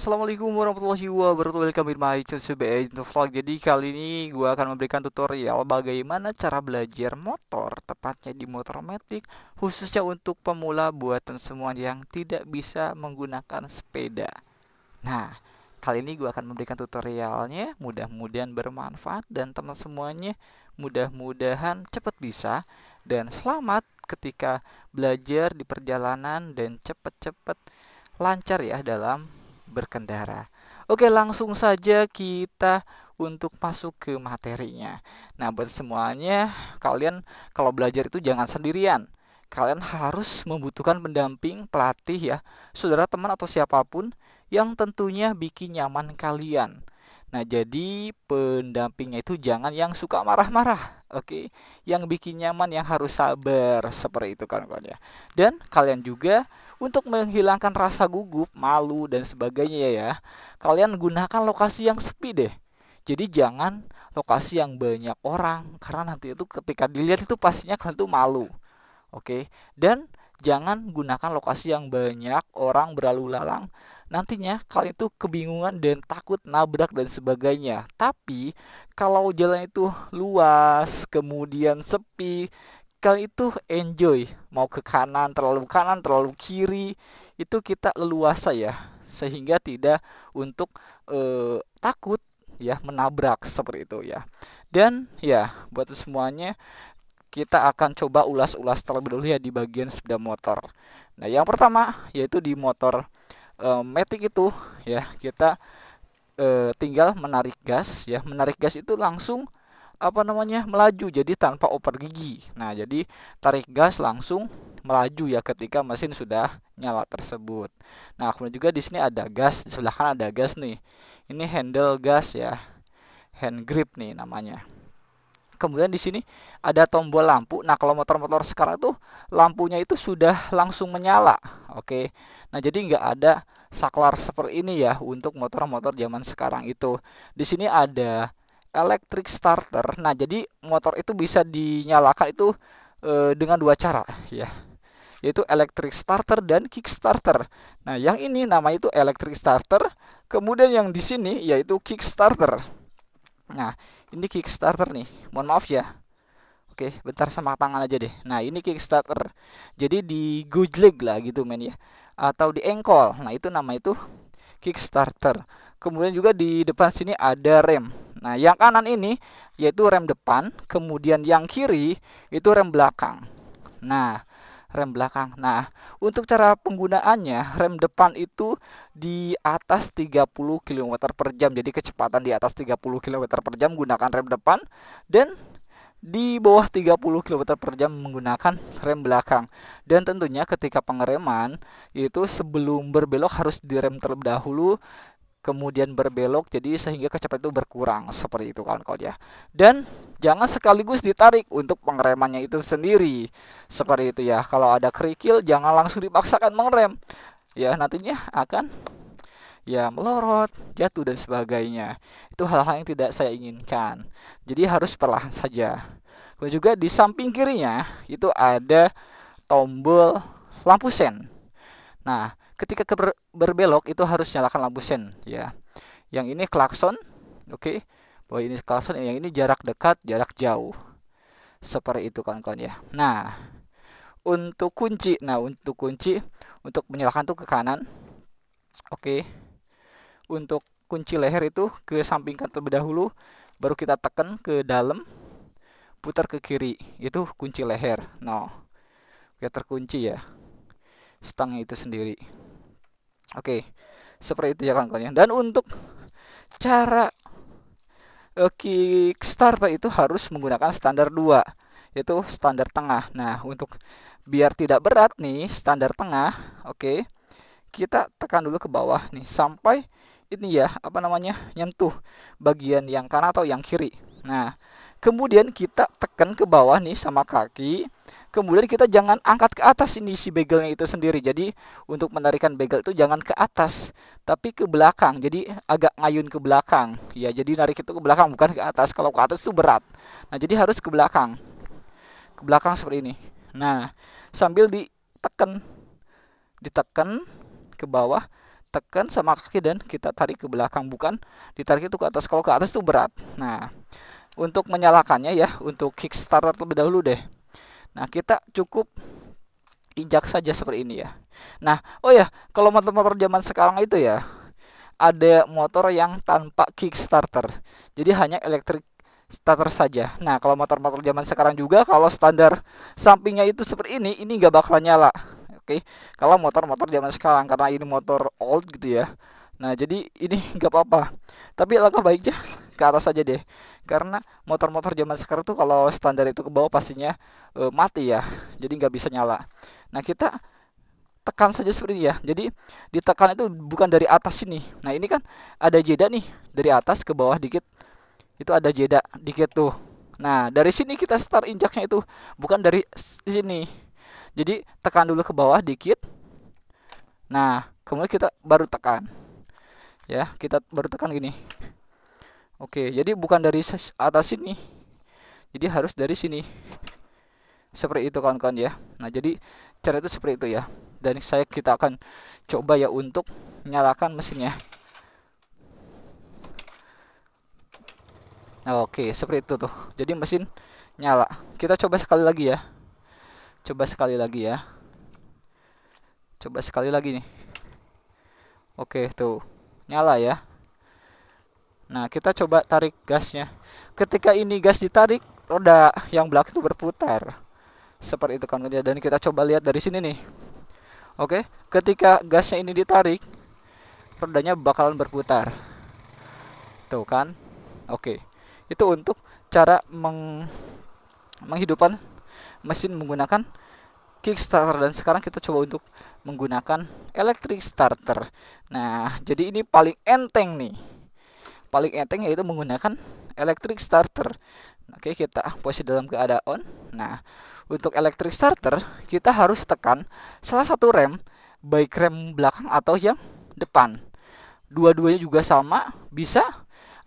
Assalamualaikum warahmatullahi wabarakatuh Welcome in my channel CBA Vlog Jadi kali ini gue akan memberikan tutorial Bagaimana cara belajar motor Tepatnya di motor metik Khususnya untuk pemula buatan semua Yang tidak bisa menggunakan sepeda Nah Kali ini gue akan memberikan tutorialnya Mudah-mudahan bermanfaat Dan teman semuanya mudah-mudahan cepat bisa Dan selamat ketika belajar di perjalanan Dan cepat-cepat lancar ya dalam berkendara. Oke, langsung saja kita untuk masuk ke materinya. Nah, buat semuanya, kalian kalau belajar itu jangan sendirian. Kalian harus membutuhkan pendamping, pelatih ya, saudara, teman atau siapapun yang tentunya bikin nyaman kalian. Nah, jadi pendampingnya itu jangan yang suka marah-marah, oke? Okay? Yang bikin nyaman yang harus sabar seperti itu kawan-kawan ya. Dan kalian juga untuk menghilangkan rasa gugup, malu dan sebagainya ya, ya, kalian gunakan lokasi yang sepi deh. Jadi jangan lokasi yang banyak orang karena nanti itu ketika dilihat itu pastinya kalian tuh malu. Oke. Okay? Dan jangan gunakan lokasi yang banyak orang berlalu lalang nantinya kalian itu kebingungan dan takut nabrak dan sebagainya. Tapi kalau jalan itu luas, kemudian sepi, kalian itu enjoy. Mau ke kanan, terlalu kanan, terlalu kiri, itu kita leluasa ya. Sehingga tidak untuk eh, takut ya menabrak seperti itu ya. Dan ya buat semuanya kita akan coba ulas-ulas terlebih dahulu ya di bagian sepeda motor. Nah, yang pertama yaitu di motor uh, matic itu ya kita uh, tinggal menarik gas ya menarik gas itu langsung apa namanya melaju jadi tanpa oper gigi nah jadi tarik gas langsung melaju ya ketika mesin sudah nyala tersebut nah kemudian juga di sini ada gas di sebelah kan ada gas nih ini handle gas ya hand grip nih namanya kemudian di sini ada tombol lampu nah kalau motor-motor sekarang tuh lampunya itu sudah langsung menyala oke okay Nah, jadi nggak ada saklar seperti ini ya untuk motor-motor zaman sekarang itu. Di sini ada electric starter. Nah, jadi motor itu bisa dinyalakan itu e, dengan dua cara ya yaitu electric starter dan kick starter. Nah, yang ini nama itu electric starter, kemudian yang di sini yaitu kick starter. Nah, ini kick starter nih. Mohon maaf ya. Oke, bentar sama tangan aja deh. Nah, ini kickstarter Jadi di Gojek lah gitu men ya atau di engkol. Nah, itu nama itu Kickstarter. Kemudian juga di depan sini ada rem. Nah, yang kanan ini yaitu rem depan, kemudian yang kiri itu rem belakang. Nah, rem belakang. Nah, untuk cara penggunaannya, rem depan itu di atas 30 km per jam. Jadi kecepatan di atas 30 km per jam gunakan rem depan dan di bawah 30 km per jam menggunakan rem belakang dan tentunya ketika pengereman itu sebelum berbelok harus direm terlebih dahulu kemudian berbelok jadi sehingga kecepatan itu berkurang seperti itu kawan-kawan ya dan jangan sekaligus ditarik untuk pengeremannya itu sendiri seperti itu ya kalau ada kerikil jangan langsung dipaksakan mengerem ya nantinya akan ya melorot, jatuh dan sebagainya. Itu hal-hal yang tidak saya inginkan. Jadi harus perlahan saja. Kemudian juga di samping kirinya itu ada tombol lampu sen. Nah, ketika ber berbelok itu harus nyalakan lampu sen ya. Yang ini klakson, oke. Okay. Bahwa ini klakson, yang ini jarak dekat, jarak jauh. Seperti itu kawan-kawan ya. Nah, untuk kunci, nah untuk kunci untuk menyalakan tuh ke kanan. Oke. Okay untuk kunci leher itu ke sampingkan terlebih dahulu baru kita tekan ke dalam putar ke kiri itu kunci leher no kita terkunci ya stang itu sendiri oke seperti itu ya kawan ya. dan untuk cara uh, eh, start itu harus menggunakan standar 2 yaitu standar tengah nah untuk biar tidak berat nih standar tengah oke okay, kita tekan dulu ke bawah nih sampai ini ya apa namanya nyentuh bagian yang kanan atau yang kiri nah kemudian kita tekan ke bawah nih sama kaki kemudian kita jangan angkat ke atas ini si begelnya itu sendiri jadi untuk menarikan begel itu jangan ke atas tapi ke belakang jadi agak ngayun ke belakang ya jadi narik itu ke belakang bukan ke atas kalau ke atas itu berat nah jadi harus ke belakang ke belakang seperti ini nah sambil ditekan ditekan ke bawah tekan sama kaki dan kita tarik ke belakang bukan ditarik itu ke atas kalau ke atas itu berat nah untuk menyalakannya ya untuk kickstarter terlebih dahulu deh nah kita cukup injak saja seperti ini ya nah oh ya kalau motor-motor zaman sekarang itu ya ada motor yang tanpa kickstarter jadi hanya elektrik starter saja. Nah, kalau motor-motor zaman sekarang juga kalau standar sampingnya itu seperti ini, ini nggak bakal nyala dipakai kalau motor-motor zaman sekarang karena ini motor old gitu ya nah jadi ini nggak apa-apa tapi langkah baiknya ke atas aja deh karena motor-motor zaman sekarang tuh kalau standar itu ke bawah pastinya e, mati ya jadi nggak bisa nyala nah kita tekan saja seperti ini ya jadi ditekan itu bukan dari atas sini nah ini kan ada jeda nih dari atas ke bawah dikit itu ada jeda dikit tuh Nah, dari sini kita start injaknya itu bukan dari sini. Jadi tekan dulu ke bawah dikit. Nah, kemudian kita baru tekan. Ya, kita baru tekan gini. Oke, jadi bukan dari atas sini. Jadi harus dari sini. Seperti itu kawan-kawan ya. Nah, jadi cara itu seperti itu ya. Dan saya kita akan coba ya untuk nyalakan mesinnya. Nah, oke, seperti itu tuh. Jadi mesin nyala. Kita coba sekali lagi ya. Coba sekali lagi ya. Coba sekali lagi nih. Oke, tuh. Nyala ya. Nah, kita coba tarik gasnya. Ketika ini gas ditarik, roda yang belakang itu berputar. Seperti itu kan dan kita coba lihat dari sini nih. Oke, ketika gasnya ini ditarik, rodanya bakalan berputar. Tuh kan? Oke. Itu untuk cara meng menghidupkan mesin menggunakan Kickstarter dan sekarang kita coba untuk menggunakan electric starter. Nah, jadi ini paling enteng nih. Paling enteng yaitu menggunakan electric starter. Oke, kita posisi dalam keadaan on. Nah, untuk electric starter kita harus tekan salah satu rem, baik rem belakang atau yang depan. Dua-duanya juga sama, bisa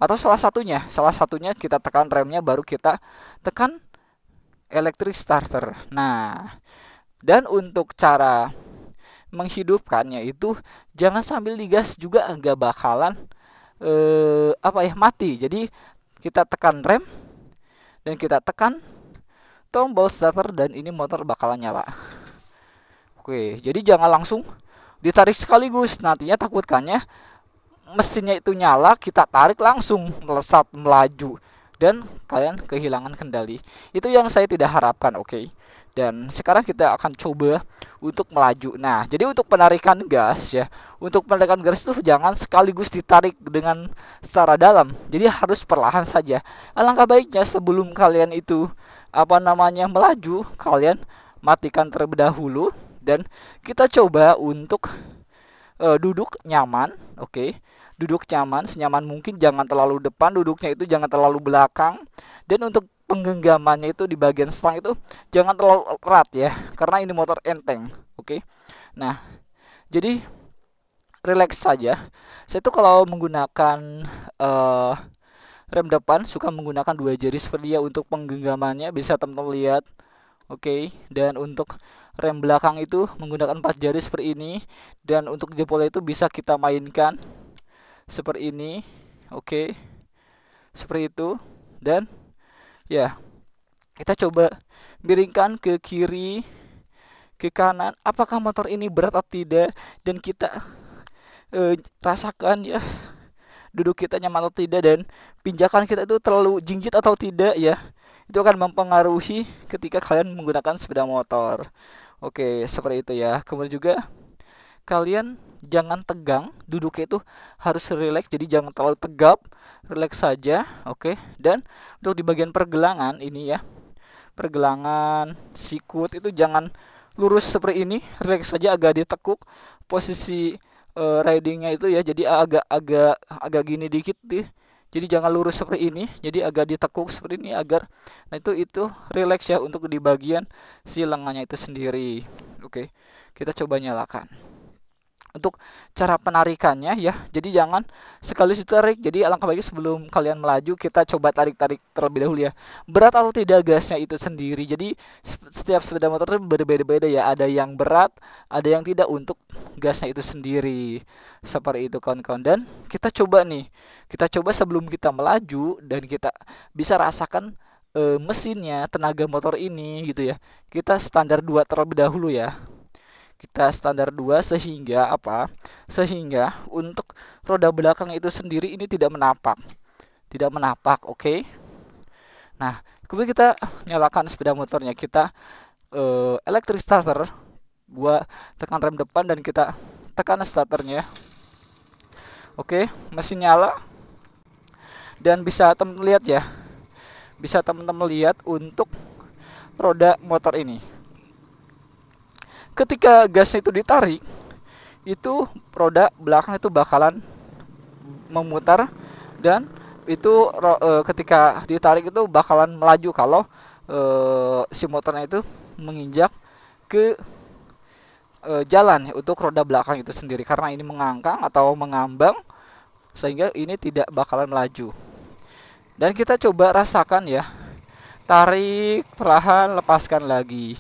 atau salah satunya. Salah satunya kita tekan remnya baru kita tekan electric starter. Nah, dan untuk cara menghidupkannya itu jangan sambil digas juga nggak bakalan eh, apa ya mati. Jadi kita tekan rem dan kita tekan tombol starter dan ini motor bakalan nyala. Oke, jadi jangan langsung ditarik sekaligus. Nantinya takutkannya mesinnya itu nyala, kita tarik langsung melesat melaju dan kalian kehilangan kendali. Itu yang saya tidak harapkan, oke. Okay? Dan sekarang kita akan coba untuk melaju. Nah, jadi untuk penarikan gas ya, untuk penarikan gas itu jangan sekaligus ditarik dengan secara dalam. Jadi harus perlahan saja. Alangkah baiknya sebelum kalian itu apa namanya melaju, kalian matikan terlebih dahulu dan kita coba untuk uh, duduk nyaman, oke. Okay? duduk nyaman senyaman mungkin jangan terlalu depan duduknya itu jangan terlalu belakang dan untuk penggenggamannya itu di bagian stang itu jangan terlalu erat ya karena ini motor enteng oke okay? nah jadi relax saja saya itu kalau menggunakan uh, rem depan suka menggunakan dua jari seperti ya untuk penggenggamannya bisa teman-teman lihat oke okay? dan untuk rem belakang itu menggunakan empat jari seperti ini dan untuk jempolnya itu bisa kita mainkan seperti ini oke okay. seperti itu dan ya kita coba miringkan ke kiri ke kanan apakah motor ini berat atau tidak dan kita e, rasakan ya duduk kita nyaman atau tidak dan pinjakan kita itu terlalu jingjit atau tidak ya itu akan mempengaruhi ketika kalian menggunakan sepeda motor oke seperti itu ya kemudian juga kalian jangan tegang duduknya itu harus rileks jadi jangan terlalu tegap rileks saja oke dan untuk di bagian pergelangan ini ya pergelangan sikut itu jangan lurus seperti ini rileks saja agak ditekuk posisi uh, ridingnya itu ya jadi agak agak agak gini dikit deh jadi jangan lurus seperti ini jadi agak ditekuk seperti ini agar nah itu itu rileks ya untuk di bagian si lengannya itu sendiri oke kita coba nyalakan untuk cara penarikannya ya. Jadi jangan sekali ditarik. Jadi alangkah baiknya sebelum kalian melaju kita coba tarik-tarik terlebih dahulu ya. Berat atau tidak gasnya itu sendiri. Jadi setiap sepeda motor itu berbeda-beda ya. Ada yang berat, ada yang tidak untuk gasnya itu sendiri. Seperti itu kawan-kawan dan kita coba nih. Kita coba sebelum kita melaju dan kita bisa rasakan e, mesinnya, tenaga motor ini gitu ya. Kita standar dua terlebih dahulu ya kita standar 2 sehingga apa? Sehingga untuk roda belakang itu sendiri ini tidak menapak. Tidak menapak, oke? Okay? Nah, kemudian kita nyalakan sepeda motornya. Kita uh, electric starter gua tekan rem depan dan kita tekan starternya. Oke, okay, mesin nyala. Dan bisa teman lihat ya. Bisa teman-teman lihat untuk roda motor ini ketika gasnya itu ditarik itu roda belakang itu bakalan memutar dan itu e, ketika ditarik itu bakalan melaju kalau e, si motornya itu menginjak ke e, jalan untuk roda belakang itu sendiri karena ini mengangkang atau mengambang sehingga ini tidak bakalan melaju dan kita coba rasakan ya tarik perlahan lepaskan lagi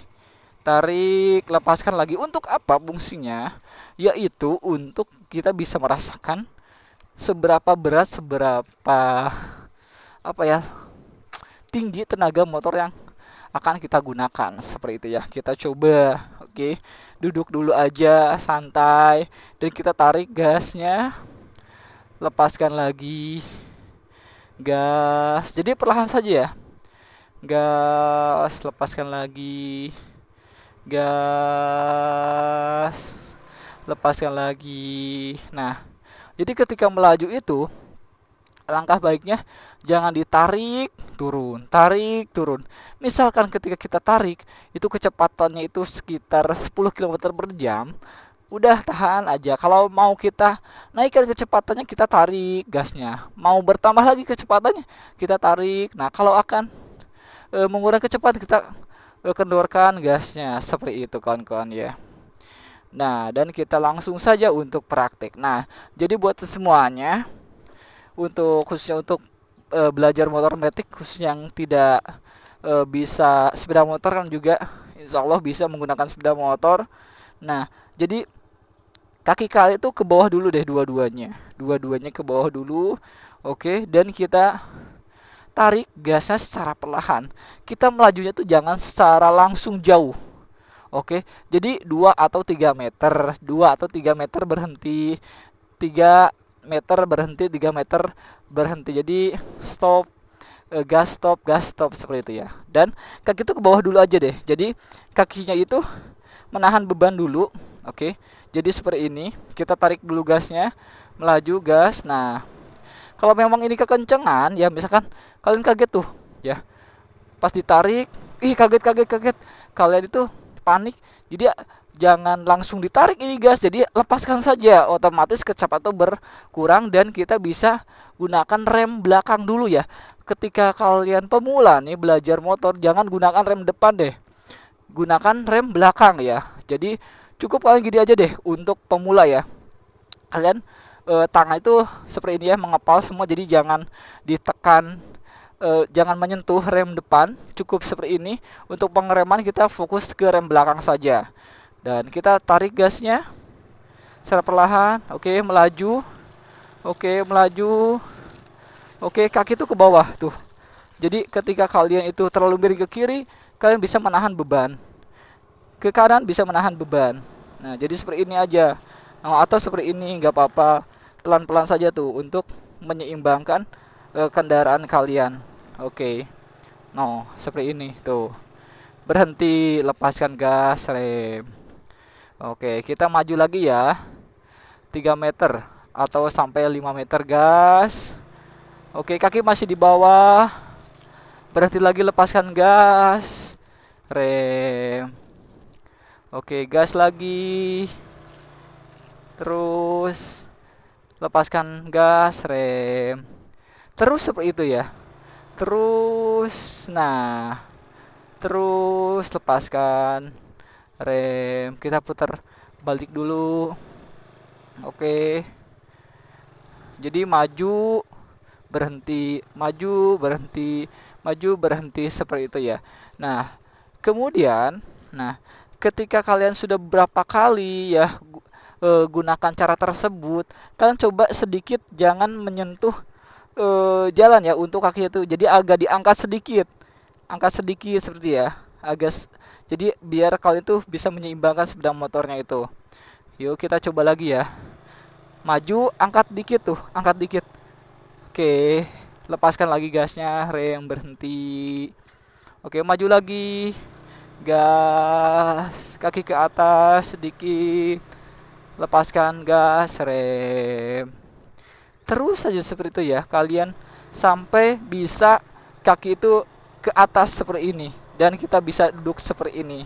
tarik lepaskan lagi untuk apa fungsinya yaitu untuk kita bisa merasakan seberapa berat seberapa apa ya tinggi tenaga motor yang akan kita gunakan seperti itu ya kita coba oke duduk dulu aja santai dan kita tarik gasnya lepaskan lagi gas jadi perlahan saja ya gas lepaskan lagi gas lepaskan lagi nah jadi ketika melaju itu langkah baiknya jangan ditarik turun tarik turun misalkan ketika kita tarik itu kecepatannya itu sekitar 10 km per jam udah tahan aja kalau mau kita naikkan kecepatannya kita tarik gasnya mau bertambah lagi kecepatannya kita tarik nah kalau akan e, mengurangi kecepatan kita kendorkan gasnya seperti itu kawan-kawan ya nah dan kita langsung saja untuk praktik nah jadi buat semuanya untuk khususnya untuk e, belajar motor metik Khususnya yang tidak e, bisa sepeda motor kan juga insya Allah bisa menggunakan sepeda motor nah jadi kaki kali itu ke bawah dulu deh dua-duanya dua-duanya ke bawah dulu oke dan kita tarik gasnya secara perlahan. Kita melajunya tuh jangan secara langsung jauh. Oke, jadi 2 atau 3 meter, 2 atau 3 meter berhenti, 3 meter berhenti, 3 meter berhenti. Jadi stop e, gas stop, gas stop seperti itu ya. Dan kaki itu ke bawah dulu aja deh. Jadi kakinya itu menahan beban dulu, oke. Jadi seperti ini, kita tarik dulu gasnya, melaju gas. Nah, kalau memang ini kekencengan ya misalkan kalian kaget tuh ya pas ditarik ih kaget kaget kaget kalian itu panik jadi jangan langsung ditarik ini guys, jadi lepaskan saja otomatis kecepatan berkurang dan kita bisa gunakan rem belakang dulu ya ketika kalian pemula nih belajar motor jangan gunakan rem depan deh gunakan rem belakang ya jadi cukup kalian gini aja deh untuk pemula ya kalian e, tangan itu seperti ini ya mengepal semua jadi jangan ditekan e, jangan menyentuh rem depan cukup seperti ini untuk pengereman kita fokus ke rem belakang saja dan kita tarik gasnya secara perlahan oke okay, melaju oke okay, melaju oke okay, kaki itu ke bawah tuh jadi ketika kalian itu terlalu miring ke kiri kalian bisa menahan beban ke kanan bisa menahan beban nah jadi seperti ini aja nah, atau seperti ini nggak apa-apa pelan-pelan saja tuh untuk menyeimbangkan uh, kendaraan kalian. Oke. Okay. Nah, no, seperti ini tuh. Berhenti, lepaskan gas rem. Oke, okay, kita maju lagi ya. 3 meter atau sampai 5 meter gas. Oke, okay, kaki masih di bawah. Berhenti lagi lepaskan gas. Rem. Oke, okay, gas lagi. Terus lepaskan gas rem terus seperti itu ya terus nah terus lepaskan rem kita putar balik dulu oke jadi maju berhenti maju berhenti maju berhenti seperti itu ya nah kemudian nah ketika kalian sudah berapa kali ya e, gunakan cara tersebut kalian coba sedikit jangan menyentuh e, jalan ya untuk kaki itu jadi agak diangkat sedikit angkat sedikit seperti ya agak jadi biar kalian tuh bisa menyeimbangkan sepeda motornya itu yuk kita coba lagi ya maju angkat dikit tuh angkat dikit oke lepaskan lagi gasnya rem berhenti oke maju lagi gas kaki ke atas sedikit lepaskan gas rem terus saja seperti itu ya kalian sampai bisa kaki itu ke atas seperti ini dan kita bisa duduk seperti ini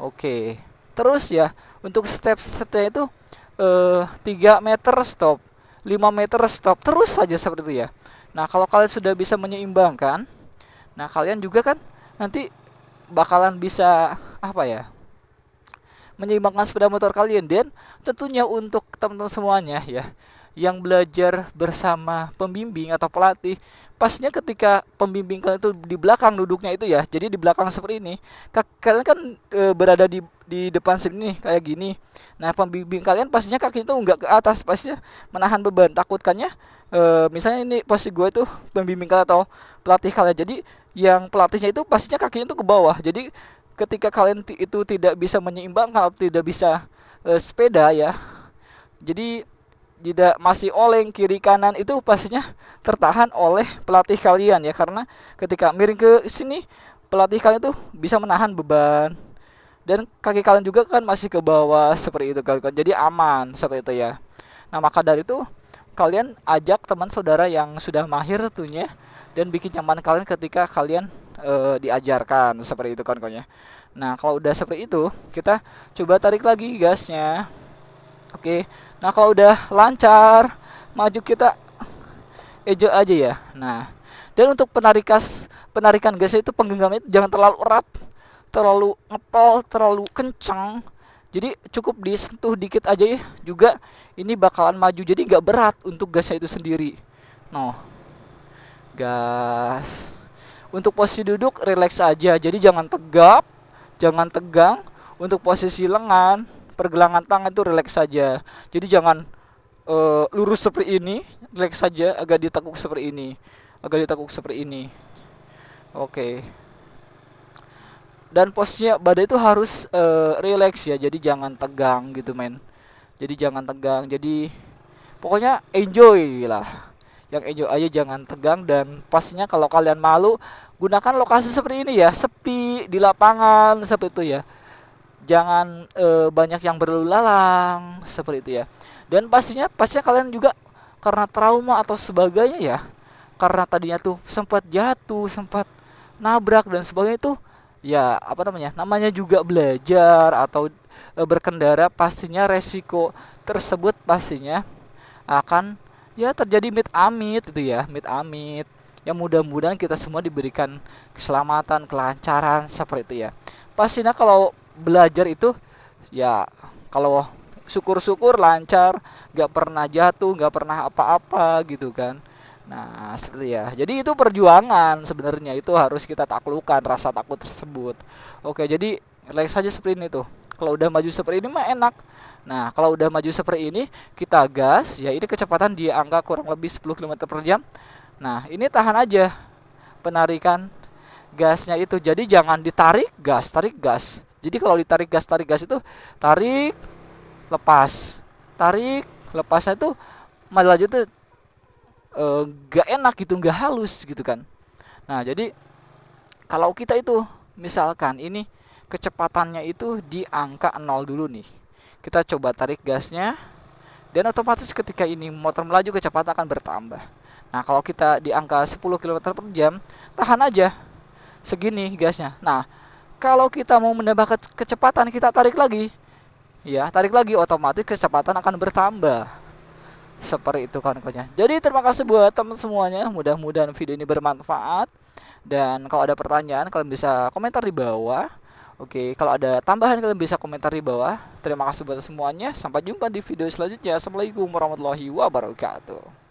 oke terus ya untuk step-stepnya itu eh, 3 meter stop 5 meter stop terus saja seperti itu ya nah kalau kalian sudah bisa menyeimbangkan nah kalian juga kan nanti bakalan bisa apa ya menyeimbangkan sepeda motor kalian dan tentunya untuk teman-teman semuanya ya yang belajar bersama pembimbing atau pelatih pasnya ketika pembimbing kalian itu di belakang duduknya itu ya jadi di belakang seperti ini kalian kan e, berada di di depan sini kayak gini nah pembimbing kalian pastinya kaki itu enggak ke atas pastinya menahan beban takutkannya e, misalnya ini pasti gue itu pembimbing kalian atau pelatih kalian jadi yang pelatihnya itu pastinya kakinya itu ke bawah jadi ketika kalian itu tidak bisa menyeimbang kalau tidak bisa e, sepeda ya jadi tidak masih oleng kiri kanan itu pastinya tertahan oleh pelatih kalian ya karena ketika miring ke sini pelatih kalian tuh bisa menahan beban dan kaki kalian juga kan masih ke bawah seperti itu kalian jadi aman seperti itu ya nah maka dari itu kalian ajak teman saudara yang sudah mahir tentunya dan bikin nyaman kalian ketika kalian e, diajarkan seperti itu kan konya. Nah, kalau udah seperti itu, kita coba tarik lagi gasnya. Oke. Nah, kalau udah lancar, maju kita ejo aja ya. Nah, dan untuk penarikas penarikan gasnya itu penggenggamnya itu jangan terlalu erat, terlalu ngepol, terlalu kencang. Jadi cukup disentuh dikit aja ya. Juga ini bakalan maju jadi nggak berat untuk gasnya itu sendiri. No. Gas. Untuk posisi duduk relax aja. Jadi jangan tegap, jangan tegang. Untuk posisi lengan, pergelangan tangan itu relax saja. Jadi jangan uh, lurus seperti ini, relax saja agak ditekuk seperti ini. Agak ditekuk seperti ini. Oke. Okay. Dan posisinya badan itu harus uh, relax ya. Jadi jangan tegang gitu, men. Jadi jangan tegang. Jadi pokoknya enjoy lah yang enjoy aja jangan tegang dan pastinya kalau kalian malu gunakan lokasi seperti ini ya sepi di lapangan seperti itu ya jangan e, banyak yang berlalu lalang seperti itu ya dan pastinya pastinya kalian juga karena trauma atau sebagainya ya karena tadinya tuh sempat jatuh sempat nabrak dan sebagainya itu ya apa namanya namanya juga belajar atau e, berkendara pastinya resiko tersebut pastinya akan ya terjadi mit amit itu ya mit amit Ya mudah-mudahan kita semua diberikan keselamatan, kelancaran seperti itu ya. Pastinya kalau belajar itu ya kalau syukur-syukur lancar, nggak pernah jatuh, nggak pernah apa-apa gitu kan. Nah, seperti ya. Jadi itu perjuangan sebenarnya itu harus kita taklukan rasa takut tersebut. Oke, jadi relax saja seperti ini tuh. Kalau udah maju seperti ini mah enak. Nah, kalau udah maju seperti ini, kita gas, ya ini kecepatan di angka kurang lebih 10 km per jam. Nah, ini tahan aja penarikan gasnya itu. Jadi jangan ditarik gas, tarik gas. Jadi kalau ditarik gas, tarik gas itu tarik lepas. Tarik lepasnya itu malah itu uh, eh, gak enak gitu, gak halus gitu kan. Nah, jadi kalau kita itu misalkan ini kecepatannya itu di angka 0 dulu nih. Kita coba tarik gasnya dan otomatis ketika ini motor melaju kecepatan akan bertambah. Nah kalau kita di angka 10 km per jam Tahan aja Segini gasnya Nah kalau kita mau menambah kecepatan kita tarik lagi Ya tarik lagi otomatis kecepatan akan bertambah Seperti itu kawan-kawannya Jadi terima kasih buat teman semuanya Mudah-mudahan video ini bermanfaat Dan kalau ada pertanyaan kalian bisa komentar di bawah Oke, kalau ada tambahan kalian bisa komentar di bawah. Terima kasih buat semuanya. Sampai jumpa di video selanjutnya. Assalamualaikum warahmatullahi wabarakatuh.